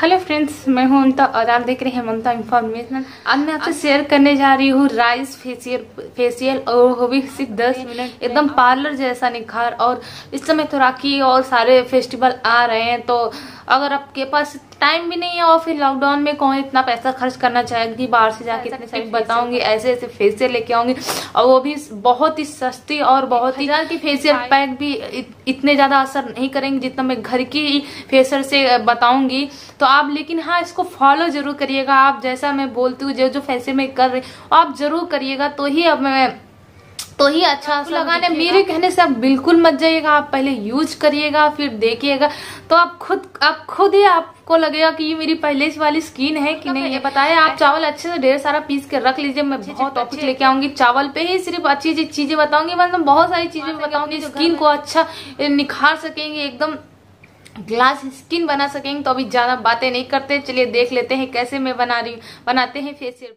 hello friends मैं हूं ममता और आप देख रहे हैं ममता इन्फॉर्मेशन आज मैं आपसे शेयर करने जा रही हूँ राइस फेशियल फेशियल और वो भी सिर्फ दस मिनट एकदम पार्लर जैसा निखार और इस समय तो राखी और सारे फेस्टिवल आ रहे हैं तो अगर आपके पास टाइम भी नहीं है और फिर लॉकडाउन में कौन इतना पैसा खर्च करना चाहेगी बाहर से जाके इतने सारे बताऊंगी ऐसे ऐसे फेसियल लेके आऊंगी और वो भी बहुत ही सस्ती और बहुत ही की फेसियल पैक भी इतने ज़्यादा असर नहीं करेंगे जितना मैं घर की फेसियल से बताऊंगी तो आप लेकिन हाँ इसको फॉलो जरूर करिएगा आप जैसा मैं बोलती हूँ जो जो फैसे में कर रही हूँ आप जरूर करिएगा तो ही अब मैं तो ही अच्छा असर लगाने मेरे कहने से आप बिल्कुल मत जाइएगा आप पहले यूज करिएगा फिर देखिएगा तो आप खुद आप खुद ही आपको लगेगा कि ये मेरी पहले वाली स्किन है कि तो नहीं ये बताया आप चावल अच्छे से ढेर सारा पीस के रख लीजिए मैं बहुत टॉपिक लेके आऊंगी चावल पे ही सिर्फ अच्छी अच्छी चीजें बताऊंगी मतलब बहुत सारी चीजें बताऊंगी स्किन को अच्छा निखार सकेंगे एकदम ग्लास स्किन बना सकेंगे तो अभी ज्यादा बातें नहीं करते चलिए देख लेते हैं कैसे मैं बना रही बनाते हैं फेसियल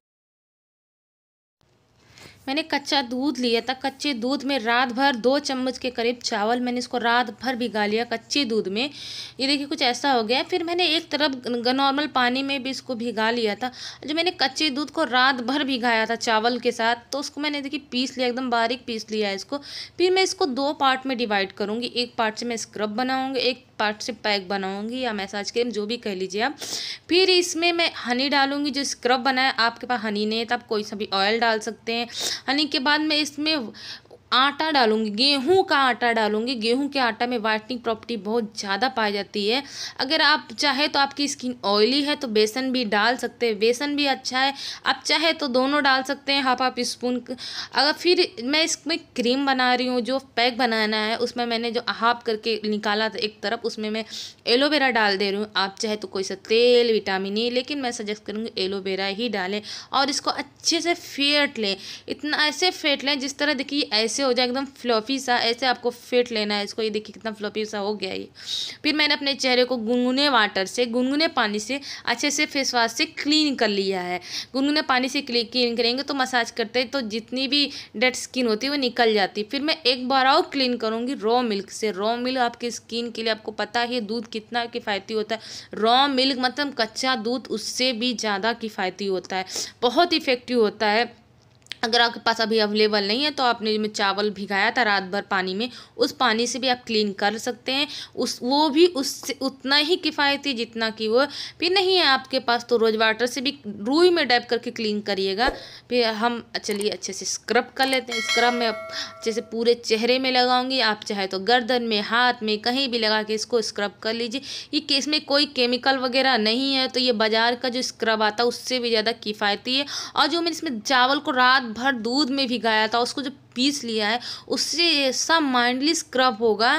मैंने कच्चा दूध लिया था कच्चे दूध में रात भर दो चम्मच के करीब चावल मैंने इसको रात भर भिगा लिया कच्चे दूध में ये देखिए कुछ ऐसा हो गया फिर मैंने एक तरफ नॉर्मल पानी में भी इसको भिगा लिया था जो मैंने कच्चे दूध को रात भर भिगाया था चावल के साथ तो उसको मैंने देखिए पीस लिया एकदम बारीक पीस लिया इसको फिर मैं इसको दो पार्ट में डिवाइड करूँगी एक पार्ट से मैं स्क्रब बनाऊँगी एक पार्ट से पैक बनाऊंगी या मैसाज क्रीम जो भी कह लीजिए आप फिर इसमें मैं हनी डालूंगी जो स्क्रब बनाया आपके पास हनी नहीं है तो आप कोई सा भी ऑयल डाल सकते हैं हनी के बाद मैं इसमें आटा डालूंगी गेहूं का आटा डालूंगी गेहूं के आटा में वाइटनिंग प्रॉपर्टी बहुत ज़्यादा पाई जाती है अगर आप चाहे तो आपकी स्किन ऑयली है तो बेसन भी डाल सकते हैं बेसन भी अच्छा है आप चाहे तो दोनों डाल सकते हैं हाफ हाफ स्पून अगर फिर मैं इसमें क्रीम बना रही हूँ जो पैक बनाना है उसमें मैंने जो हाफ करके निकाला था एक तरफ उसमें मैं एलोवेरा डाल दे रही हूँ आप चाहे तो कोई सा तेल विटामिन ई e, लेकिन मैं सजेस्ट करूँगी एलोवेरा ही डालें और इसको अच्छे से फेंट लें इतना ऐसे फेंट लें जिस तरह देखिए ऐसे ऐसे हो जाए एकदम फ्लफ़ी सा ऐसे आपको फिट लेना है इसको ये देखिए कितना फ्लफ़ी सा हो गया ये फिर मैंने अपने चेहरे को गुनगुने वाटर से गुनगुने पानी से अच्छे से फेस वाश से क्लीन कर लिया है गुनगुने पानी से क्लीन करेंगे तो मसाज करते तो जितनी भी डेड स्किन होती है वो निकल जाती फिर मैं एक बार और क्लीन करूँगी रॉ मिल्क से रॉ मिल्क आपकी स्किन के लिए आपको पता ही दूध कितना किफ़ायती होता है रॉ मिल्क मतलब कच्चा दूध उससे भी ज़्यादा किफ़ायती होता है बहुत इफ़ेक्टिव होता है अगर आपके पास अभी अवेलेबल नहीं है तो आपने में चावल भिगाया था रात भर पानी में उस पानी से भी आप क्लीन कर सकते हैं उस वो भी उससे उतना ही किफ़ायती जितना कि वो फिर नहीं है आपके पास तो रोज़ वाटर से भी रूई में डैप करके क्लीन करिएगा फिर हम चलिए अच्छे से स्क्रब कर लेते हैं स्क्रब में अच्छे से पूरे चेहरे में लगाऊँगी आप चाहे तो गर्दन में हाथ में कहीं भी लगा के इसको स्क्रब कर लीजिए ये केस में कोई केमिकल वगैरह नहीं है तो ये बाज़ार का जो स्क्रब आता है उससे भी ज़्यादा किफ़ायती है और जो मैंने इसमें चावल को रात भर दूध में भिगाया था उसको जब पीस लिया है उससे ऐसा माइंडली स्क्रब होगा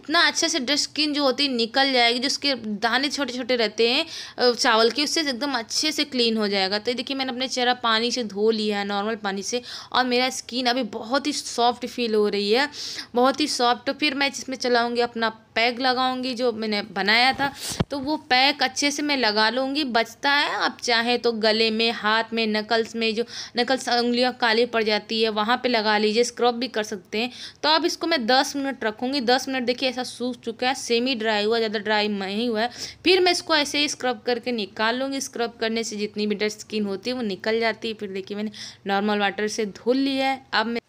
इतना अच्छे से डस्ट स्किन जो होती है निकल जाएगी जो उसके दाने छोटे छोटे रहते हैं चावल के उससे एकदम अच्छे से क्लीन हो जाएगा तो देखिए मैंने अपने चेहरा पानी से धो लिया है नॉर्मल पानी से और मेरा स्किन अभी बहुत ही सॉफ्ट फील हो रही है बहुत ही सॉफ्ट तो फिर मैं जिसमें चलाऊँगी अपना पैक लगाऊंगी जो मैंने बनाया था तो वो पैक अच्छे से मैं लगा लूँगी बचता है आप चाहे तो गले में हाथ में नकल्स में जो नकल्स उंगलियाँ काली पड़ जाती है वहाँ पे लगा लीजिए लीजिए स्क्रब भी कर सकते हैं तो अब इसको मैं दस मिनट रखूँगी दस मिनट देखिए ऐसा सूख चुका है सेमी ड्राई हुआ ज़्यादा ड्राई नहीं हुआ है फिर मैं इसको ऐसे ही स्क्रब करके निकाल लूँगी स्क्रब करने से जितनी भी डेड स्किन होती है वो निकल जाती है फिर देखिए मैंने नॉर्मल वाटर से धुल लिया है अब मैं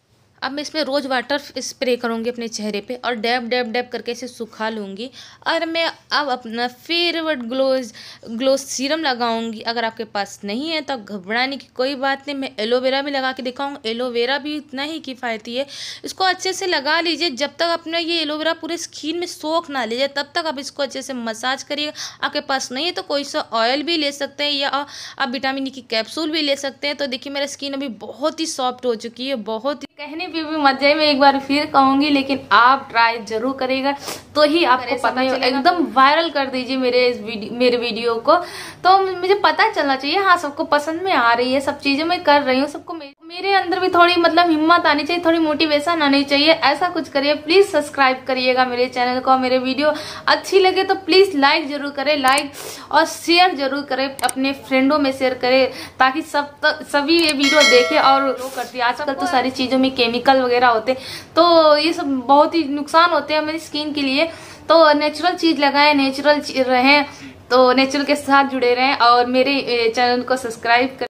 अब मैं इसमें रोज़ वाटर स्प्रे करूँगी अपने चेहरे पे और डैब डैब डैब करके इसे सूखा लूँगी और मैं अब अपना फेवरेट ग्लोज ग्लो सीरम लगाऊँगी अगर आपके पास नहीं है तो घबराने की कोई बात नहीं मैं एलोवेरा भी लगा के दिखाऊँगा एलोवेरा भी इतना ही किफ़ायती है इसको अच्छे से लगा लीजिए जब तक अपना ये एलोवेरा पूरे स्किन में सोख ना लीजिए तब तक आप इसको अच्छे से मसाज करिएगा आपके पास नहीं है तो कोई सा ऑयल भी ले सकते हैं या आप विटामिन ई की कैप्सूल भी ले सकते हैं तो देखिए मेरा स्किन अभी बहुत ही सॉफ्ट हो चुकी है बहुत कहने पे भी मत जाए मैं एक बार फिर कहूंगी लेकिन आप ट्राई जरूर करेगा तो ही आपको पता एकदम वायरल तो- कर दीजिए मेरे इस वीडियो मेरे वीडियो को तो मुझे पता चलना चाहिए हाँ सबको पसंद में आ रही है सब चीजें मैं कर रही हूँ सबको मेरी मेरे अंदर भी थोड़ी मतलब हिम्मत आनी चाहिए थोड़ी मोटिवेशन आनी चाहिए ऐसा कुछ करिए प्लीज़ सब्सक्राइब करिएगा मेरे चैनल को मेरे वीडियो अच्छी लगे तो प्लीज़ लाइक ज़रूर करें लाइक और शेयर ज़रूर करें अपने फ्रेंडों में शेयर करें ताकि सब तक सभी ये वीडियो देखें और वो करती आजकल तो सारी चीज़ों में केमिकल वगैरह होते तो ये सब बहुत ही नुकसान होते हैं मेरी स्किन के लिए तो नेचुरल चीज़ लगाएं नेचुरल रहें तो नेचुरल के साथ जुड़े रहें और मेरे चैनल को सब्सक्राइब